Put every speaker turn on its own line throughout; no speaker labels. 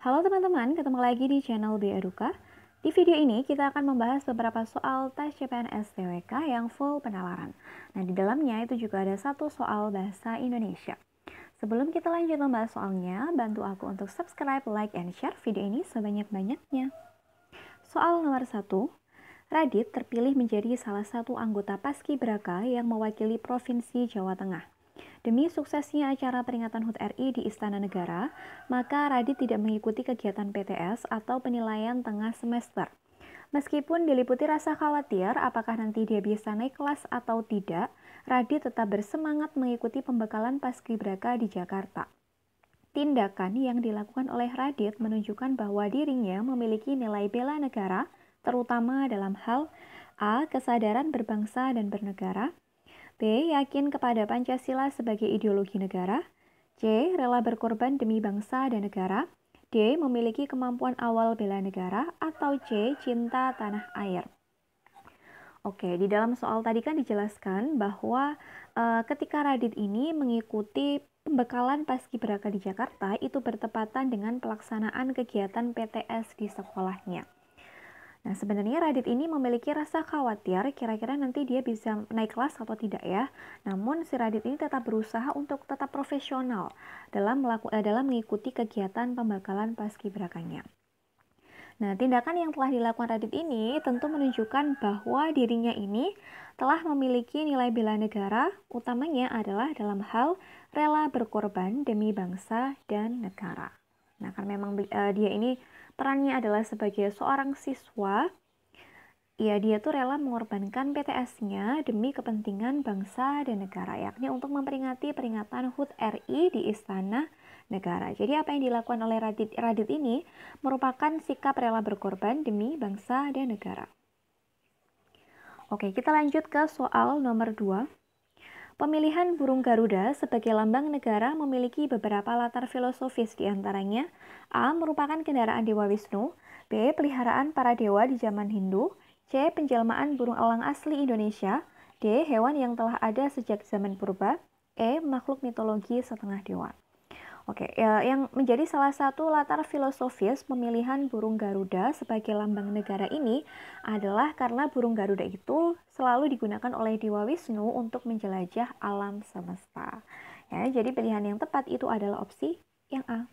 Halo teman-teman, ketemu lagi di channel Eduka. Di video ini kita akan membahas beberapa soal tes CPNS TWK yang full penalaran. Nah, di dalamnya itu juga ada satu soal bahasa Indonesia. Sebelum kita lanjut membahas soalnya, bantu aku untuk subscribe, like, and share video ini sebanyak-banyaknya. Soal nomor satu, Radit terpilih menjadi salah satu anggota Paskibraka yang mewakili Provinsi Jawa Tengah. Demi suksesnya acara peringatan HUT RI di Istana Negara, maka Radit tidak mengikuti kegiatan PTS atau penilaian tengah semester. Meskipun diliputi rasa khawatir apakah nanti dia bisa naik kelas atau tidak, Radit tetap bersemangat mengikuti pembekalan paskibraka di Jakarta. Tindakan yang dilakukan oleh Radit menunjukkan bahwa dirinya memiliki nilai bela negara, terutama dalam hal A. Kesadaran berbangsa dan bernegara B. Yakin kepada Pancasila sebagai ideologi negara. C. Rela berkorban demi bangsa dan negara. D. Memiliki kemampuan awal bela negara. Atau C. Cinta tanah air. Oke, di dalam soal tadi kan dijelaskan bahwa e, ketika Radit ini mengikuti pembekalan paskibraka di Jakarta itu bertepatan dengan pelaksanaan kegiatan PTS di sekolahnya. Nah, sebenarnya Radit ini memiliki rasa khawatir kira-kira nanti dia bisa naik kelas atau tidak ya. Namun si Radit ini tetap berusaha untuk tetap profesional dalam melakukan eh, dalam mengikuti kegiatan pembakalan paskibrakanya. Nah, tindakan yang telah dilakukan Radit ini tentu menunjukkan bahwa dirinya ini telah memiliki nilai bela negara, utamanya adalah dalam hal rela berkorban demi bangsa dan negara. Nah, karena memang uh, dia ini perannya adalah sebagai seorang siswa, ya dia tuh rela mengorbankan PTS-nya demi kepentingan bangsa dan negara, yakni untuk memperingati peringatan HUT RI di Istana Negara. Jadi apa yang dilakukan oleh Radit, Radit ini merupakan sikap rela berkorban demi bangsa dan negara. Oke, kita lanjut ke soal nomor 2. Pemilihan burung Garuda sebagai lambang negara memiliki beberapa latar filosofis diantaranya A. Merupakan kendaraan Dewa Wisnu B. Peliharaan para dewa di zaman Hindu C. Penjelmaan burung elang asli Indonesia D. Hewan yang telah ada sejak zaman purba E. Makhluk mitologi setengah dewa Oke, ya, yang menjadi salah satu latar filosofis pemilihan burung Garuda sebagai lambang negara ini adalah karena burung Garuda itu selalu digunakan oleh Dewa Wisnu untuk menjelajah alam semesta. Ya, jadi pilihan yang tepat itu adalah opsi yang A.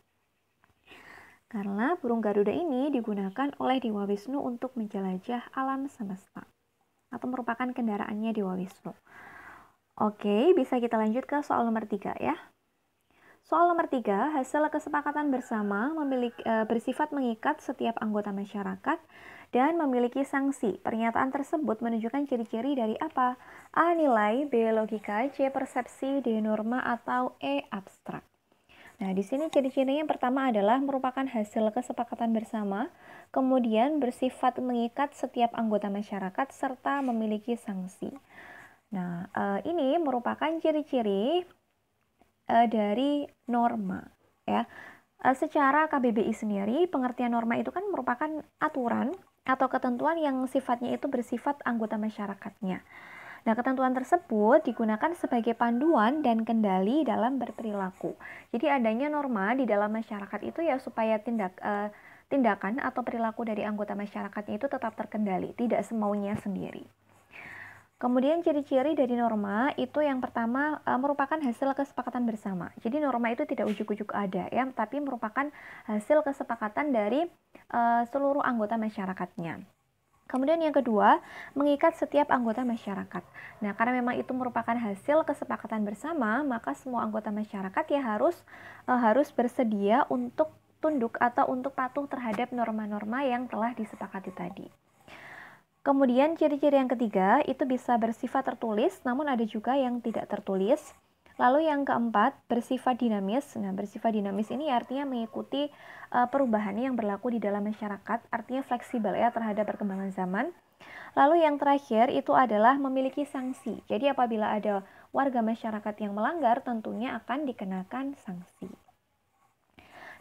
Karena burung Garuda ini digunakan oleh Dewa Wisnu untuk menjelajah alam semesta atau merupakan kendaraannya Dewa Wisnu. Oke, bisa kita lanjut ke soal nomor tiga ya. Soal nomor tiga, hasil kesepakatan bersama memiliki, e, bersifat mengikat setiap anggota masyarakat dan memiliki sanksi. Pernyataan tersebut menunjukkan ciri-ciri dari apa? A. Nilai, B. Logika, C. Persepsi, D. Norma, atau E. Abstrak. Nah, di sini ciri-cirinya yang pertama adalah merupakan hasil kesepakatan bersama, kemudian bersifat mengikat setiap anggota masyarakat, serta memiliki sanksi. Nah, e, ini merupakan ciri-ciri uh, dari norma ya. Uh, secara KBBI sendiri pengertian norma itu kan merupakan aturan atau ketentuan yang sifatnya itu bersifat anggota masyarakatnya. Nah, ketentuan tersebut digunakan sebagai panduan dan kendali dalam berperilaku. Jadi adanya norma di dalam masyarakat itu ya supaya tindak uh, tindakan atau perilaku dari anggota masyarakatnya itu tetap terkendali, tidak semaunya sendiri. Kemudian ciri-ciri dari norma itu yang pertama e, merupakan hasil kesepakatan bersama. Jadi norma itu tidak ujuk-ujuk ada ya, tapi merupakan hasil kesepakatan dari e, seluruh anggota masyarakatnya. Kemudian yang kedua, mengikat setiap anggota masyarakat. Nah, karena memang itu merupakan hasil kesepakatan bersama, maka semua anggota masyarakat ya harus e, harus bersedia untuk tunduk atau untuk patuh terhadap norma-norma yang telah disepakati tadi. Kemudian ciri-ciri yang ketiga itu bisa bersifat tertulis, namun ada juga yang tidak tertulis. Lalu yang keempat, bersifat dinamis. Nah, bersifat dinamis ini artinya mengikuti uh, perubahan yang berlaku di dalam masyarakat, artinya fleksibel ya terhadap perkembangan zaman. Lalu yang terakhir itu adalah memiliki sanksi. Jadi apabila ada warga masyarakat yang melanggar, tentunya akan dikenakan sanksi.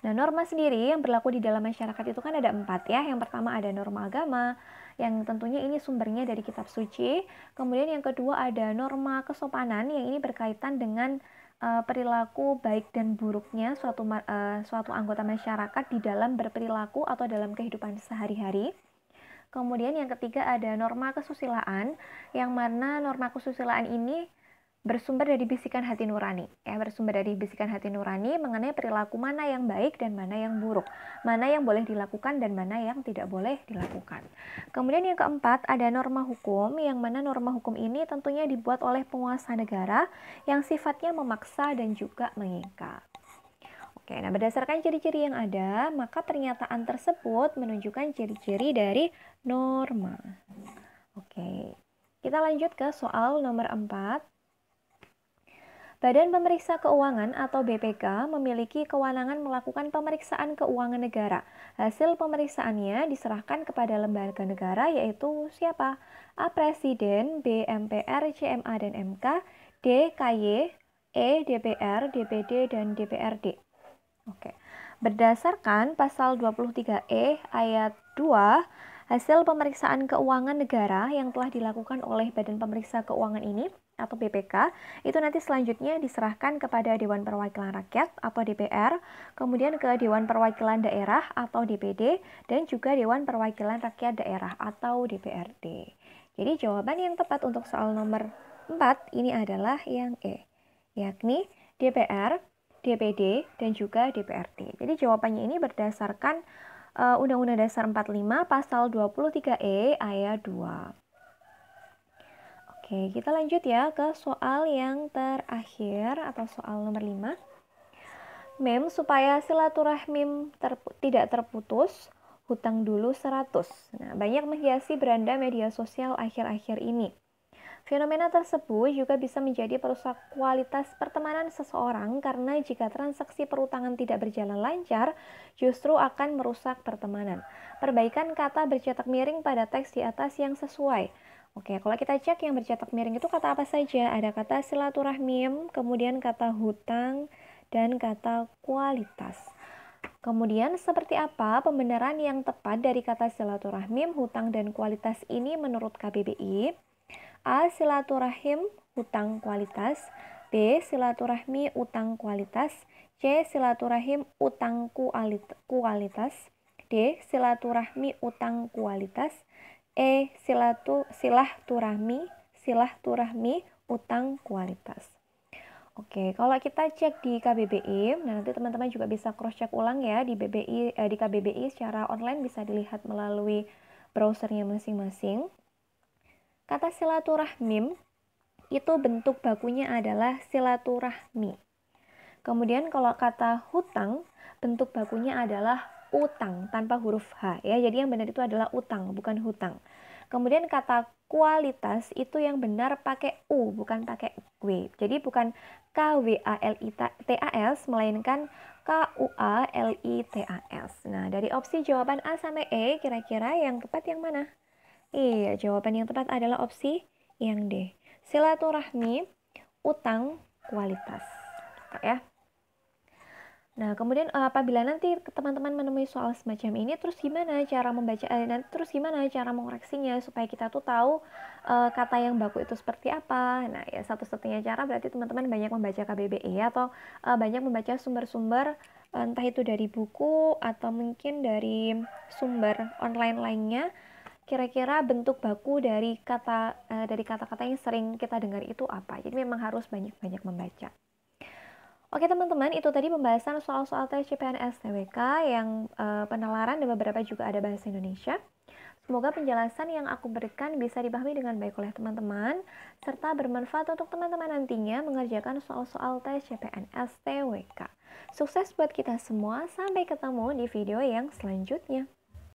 Nah, norma sendiri yang berlaku di dalam masyarakat itu kan ada empat ya. Yang pertama ada norma agama, yang tentunya ini sumbernya dari kitab suci. Kemudian yang kedua ada norma kesopanan yang ini berkaitan dengan uh, perilaku baik dan buruknya suatu uh, suatu anggota masyarakat di dalam berperilaku atau dalam kehidupan sehari-hari. Kemudian yang ketiga ada norma kesusilaan yang mana norma kesusilaan ini bersumber dari bisikan hati nurani ya bersumber dari bisikan hati nurani mengenai perilaku mana yang baik dan mana yang buruk mana yang boleh dilakukan dan mana yang tidak boleh dilakukan kemudian yang keempat ada norma hukum yang mana norma hukum ini tentunya dibuat oleh penguasa negara yang sifatnya memaksa dan juga mengikat Oke, nah berdasarkan ciri-ciri yang ada, maka pernyataan tersebut menunjukkan ciri-ciri dari norma. Oke, kita lanjut ke soal nomor 4. Badan Pemeriksa Keuangan atau BPK memiliki kewenangan melakukan pemeriksaan keuangan negara. Hasil pemeriksaannya diserahkan kepada lembaga negara yaitu siapa? A. Presiden, B. MPR, CMA, dan MK, D. KY, E. DPR, DPD, dan DPRD. Oke. Berdasarkan pasal 23E ayat 2 Hasil pemeriksaan keuangan negara yang telah dilakukan oleh Badan Pemeriksa Keuangan ini atau BPK itu nanti selanjutnya diserahkan kepada Dewan Perwakilan Rakyat atau DPR, kemudian ke Dewan Perwakilan Daerah atau DPD dan juga Dewan Perwakilan Rakyat Daerah atau DPRD. Jadi jawaban yang tepat untuk soal nomor 4 ini adalah yang E, yakni DPR, DPD dan juga DPRD. Jadi jawabannya ini berdasarkan Eh, Undang-Undang Dasar 45 pasal 23E ayat 2. Oke, kita lanjut ya ke soal yang terakhir atau soal nomor 5. Mem supaya silaturahmi terpu tidak terputus, hutang dulu 100. Nah, banyak menghiasi beranda media sosial akhir-akhir ini. Fenomena tersebut juga bisa menjadi perusak kualitas pertemanan seseorang karena jika transaksi perutangan tidak berjalan lancar, justru akan merusak pertemanan. Perbaikan kata bercetak miring pada teks di atas yang sesuai. Oke, kalau kita cek yang bercetak miring itu kata apa saja? Ada kata silaturahmi, kemudian kata hutang, dan kata kualitas. Kemudian, seperti apa pembenaran yang tepat dari kata silaturahmi, hutang, dan kualitas ini menurut KBBI? A. Silaturahim utang kualitas B. Silaturahmi utang kualitas C. Silaturahim utang kualitas D. Silaturahmi utang kualitas E. Silatu, silah turahmi utang kualitas Oke, kalau kita cek di KBBI, nah nanti teman-teman juga bisa cross check ulang ya di BBI eh, di KBBI secara online bisa dilihat melalui browsernya masing-masing. Kata silaturahmim itu bentuk bakunya adalah silaturahmi. Kemudian kalau kata hutang, bentuk bakunya adalah utang tanpa huruf H ya. Jadi yang benar itu adalah utang, bukan hutang. Kemudian kata kualitas itu yang benar pakai U bukan pakai W. Jadi bukan K W A L I T A S melainkan K U A L I T A S. Nah, dari opsi jawaban A sampai E kira-kira yang tepat yang mana? Iya, jawaban yang tepat adalah opsi yang D. Silaturahmi, utang kualitas. Gitu ya. Nah, kemudian eh, apabila nanti teman-teman menemui soal semacam ini, terus gimana cara membaca, eh, nanti terus gimana cara mengoreksinya supaya kita tuh tahu eh, kata yang baku itu seperti apa. Nah, ya satu-satunya cara berarti teman-teman banyak membaca KBBI atau eh, banyak membaca sumber-sumber entah itu dari buku atau mungkin dari sumber online lainnya kira-kira bentuk baku dari kata uh, dari kata-kata yang sering kita dengar itu apa. Jadi memang harus banyak-banyak membaca. Oke teman-teman, itu tadi pembahasan soal-soal tes CPNS TWK yang uh, penalaran dan beberapa juga ada bahasa Indonesia. Semoga penjelasan yang aku berikan bisa dipahami dengan baik oleh teman-teman, serta bermanfaat untuk teman-teman nantinya mengerjakan soal-soal tes CPNS TWK. Sukses buat kita semua, sampai ketemu di video yang selanjutnya.